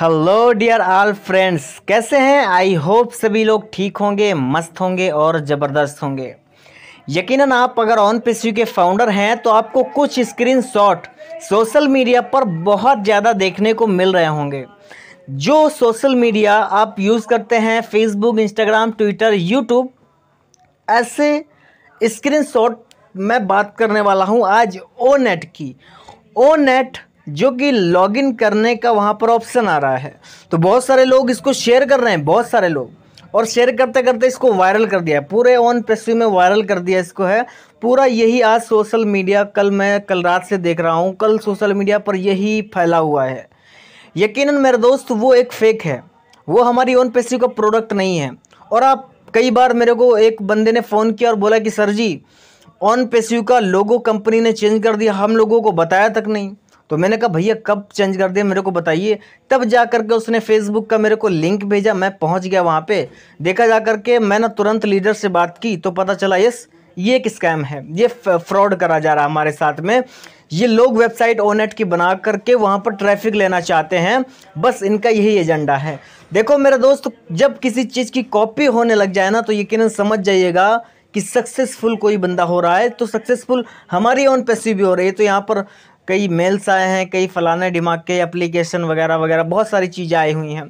hello dear all friends कैसे हैं I hope सभी लोग ठीक होंगे मस्त होंगे और ज़बरदस्त होंगे यकीनन आप अगर ऑन पेस्यू के फाउंडर हैं तो आपको कुछ स्क्रीनशॉट सोशल मीडिया पर बहुत ज़्यादा देखने को मिल रहे होंगे जो सोशल मीडिया आप यूज़ करते हैं फेसबुक इंस्टाग्राम ट्विटर यूट्यूब ऐसे स्क्रीनशॉट मैं बात करने वाला हूँ आज ओ नेट की ओ नेट जो कि लॉगिन करने का वहाँ पर ऑप्शन आ रहा है तो बहुत सारे लोग इसको शेयर कर रहे हैं बहुत सारे लोग और शेयर करते करते इसको वायरल कर दिया है पूरे ऑन पेस्यू में वायरल कर दिया इसको है पूरा यही आज सोशल मीडिया कल मैं कल रात से देख रहा हूँ कल सोशल मीडिया पर यही फैला हुआ है यकीनन मेरे दोस्त वो एक फेक है वो हमारी ओन पेस्यू का प्रोडक्ट नहीं है और आप कई बार मेरे को एक बंदे ने फ़ोन किया और बोला कि सर जी ऑन पेस्यू का लोगो कंपनी ने चेंज कर दिया हम लोगों को बताया तक नहीं तो मैंने कहा भैया कब चेंज कर दिया मेरे को बताइए तब जा कर के उसने फेसबुक का मेरे को लिंक भेजा मैं पहुंच गया वहाँ पे देखा जा कर के मैंने तुरंत लीडर से बात की तो पता चला यस ये एक स्कैम है ये फ्रॉड करा जा रहा है हमारे साथ में ये लोग वेबसाइट ओनेट की बना करके वहाँ पर ट्रैफिक लेना चाहते हैं बस इनका यही एजेंडा है देखो मेरा दोस्त जब किसी चीज़ की कॉपी होने लग जाए ना तो यकीन समझ जाइएगा कि सक्सेसफुल कोई बंदा हो रहा है तो सक्सेसफुल हमारी ओन पैसे भी हो रही है तो यहाँ पर कई मेल्स आए हैं कई फ़लाने दिमाग के एप्लीकेशन वगैरह वगैरह बहुत सारी चीज़ें आई हुई हैं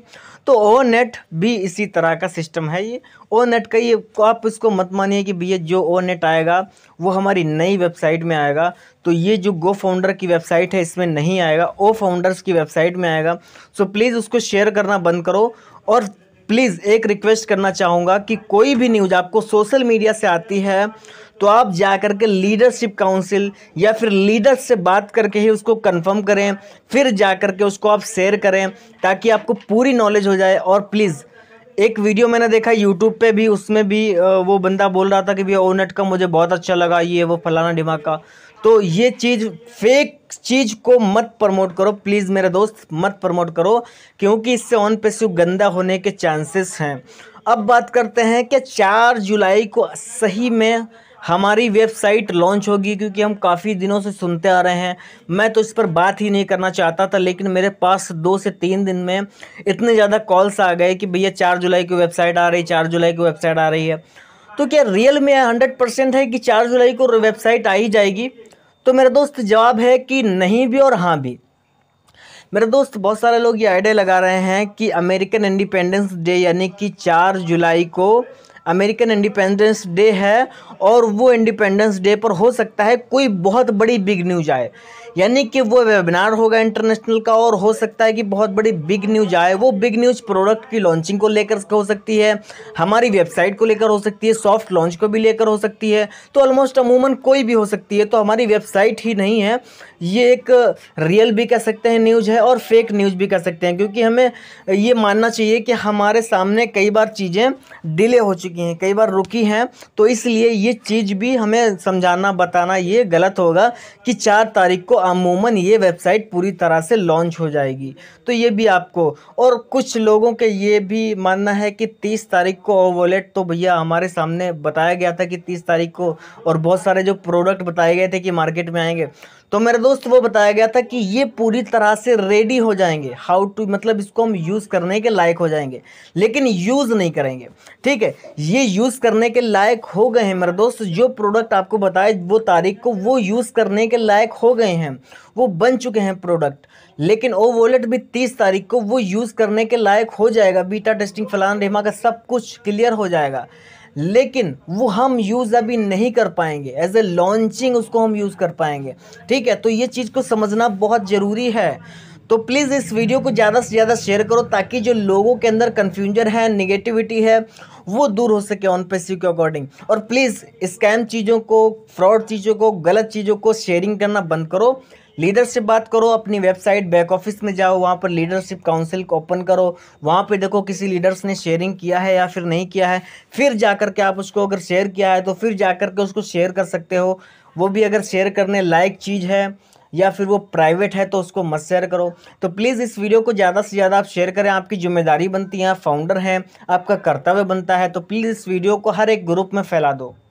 तो ओ नेट भी इसी तरह का सिस्टम है ये ओ नेट का ये आप इसको मत मानिए कि भैया जो ओ नेट आएगा वो हमारी नई वेबसाइट में आएगा तो ये जो गो फाउंडर की वेबसाइट है इसमें नहीं आएगा ओ फाउंडर्स की वेबसाइट में आएगा सो प्लीज़ उसको शेयर करना बंद करो और प्लीज़ एक रिक्वेस्ट करना चाहूँगा कि कोई भी न्यूज़ आपको सोशल मीडिया से आती है तो आप जा के लीडरशिप काउंसिल या फिर लीडर्स से बात करके ही उसको कंफर्म करें फिर जा के उसको आप शेयर करें ताकि आपको पूरी नॉलेज हो जाए और प्लीज़ एक वीडियो मैंने देखा यूट्यूब पे भी उसमें भी वो बंदा बोल रहा था कि भैया ओ का मुझे बहुत अच्छा लगा ये वो फलाना दिमाग का तो ये चीज़ फेक चीज़ को मत प्रमोट करो प्लीज़ मेरे दोस्त मत प्रमोट करो क्योंकि इससे ऑन पेस्यू गंदा होने के चांसेस हैं अब बात करते हैं कि चार जुलाई को सही में हमारी वेबसाइट लॉन्च होगी क्योंकि हम काफ़ी दिनों से सुनते आ रहे हैं मैं तो इस पर बात ही नहीं करना चाहता था लेकिन मेरे पास दो से तीन दिन में इतने ज़्यादा कॉल्स आ गए कि भैया चार जुलाई की वेबसाइट आ रही है चार जुलाई की वेबसाइट आ रही है तो क्या रियल में हंड्रेड परसेंट है कि चार जुलाई को वेबसाइट आ ही जाएगी तो मेरा दोस्त जवाब है कि नहीं भी और हाँ भी मेरे दोस्त बहुत सारे लोग ये आइडिया लगा रहे हैं कि अमेरिकन इंडिपेंडेंस डे यानी कि चार जुलाई को अमेरिकन इंडिपेंडेंस डे है और वो इंडिपेंडेंस डे पर हो सकता है कोई बहुत बड़ी बिग न्यूज आए यानी कि वो वेबिनार होगा इंटरनेशनल का और हो सकता है कि बहुत बड़ी बिग न्यूज आए वो बिग न्यूज प्रोडक्ट की लॉन्चिंग को लेकर हो सकती है हमारी वेबसाइट को लेकर हो सकती है सॉफ्ट लॉन्च को भी लेकर हो सकती है तो ऑलमोस्ट अमूमन कोई भी हो सकती है तो हमारी वेबसाइट ही नहीं है ये एक रियल भी कह सकते हैं न्यूज़ है और फेक न्यूज़ भी कह सकते हैं क्योंकि हमें ये मानना चाहिए कि हमारे सामने कई बार चीज़ें डिले हो चुकी हैं कई बार रुकी हैं तो इसलिए ये चीज़ भी हमें समझाना बताना ये गलत होगा कि चार तारीख को अमूमन ये वेबसाइट पूरी तरह से लॉन्च हो जाएगी तो ये भी आपको और कुछ लोगों के ये भी मानना है कि तीस तारीख को वॉलेट तो भैया हमारे सामने बताया गया था कि तीस तारीख को और बहुत सारे जो प्रोडक्ट बताए गए थे कि मार्केट में आएंगे तो मेरे दोस्त वो बताया गया था कि ये पूरी तरह से रेडी हो जाएंगे हाउ टू मतलब इसको हम यूज़ करने के लायक हो जाएंगे लेकिन यूज़ नहीं करेंगे ठीक है ये यूज़ करने के लायक हो गए हैं मेरे दोस्त जो प्रोडक्ट आपको बताए वो तारीख को वो यूज़ करने के लायक हो गए हैं वो बन चुके हैं प्रोडक्ट लेकिन ओ वॉलेट भी तीस तारीख को वो यूज़ करने के लायक हो जाएगा बीटा टेस्टिंग फलान रेमा का सब कुछ क्लियर हो जाएगा लेकिन वो हम यूज़ अभी नहीं कर पाएंगे एज ए लॉन्चिंग उसको हम यूज़ कर पाएंगे ठीक है तो ये चीज़ को समझना बहुत ज़रूरी है तो प्लीज़ इस वीडियो को ज़्यादा से ज़्यादा शेयर करो ताकि जो लोगों के अंदर कन्फ्यूजन है निगेटिविटी है वो दूर हो सके ऑन पेसी के अकॉर्डिंग और प्लीज़ स्कैम चीज़ों को फ्रॉड चीज़ों को गलत चीज़ों को शेयरिंग करना बंद करो लीडरशिप बात करो अपनी वेबसाइट बैक ऑफिस में जाओ वहाँ पर लीडरशिप काउंसिल को ओपन करो वहाँ पे देखो किसी लीडर्स ने शेयरिंग किया है या फिर नहीं किया है फिर जा कर के आप उसको अगर शेयर किया है तो फिर जा कर के उसको शेयर कर सकते हो वो भी अगर शेयर करने लायक चीज़ है या फिर वो प्राइवेट है तो उसको मत शेयर करो तो प्लीज़ इस वीडियो को ज़्यादा से ज़्यादा आप शेयर करें आपकी जिम्मेदारी बनती है आप फाउंडर हैं आपका कर्तव्य बनता है तो प्लीज़ इस वीडियो को हर एक ग्रुप में फैला दो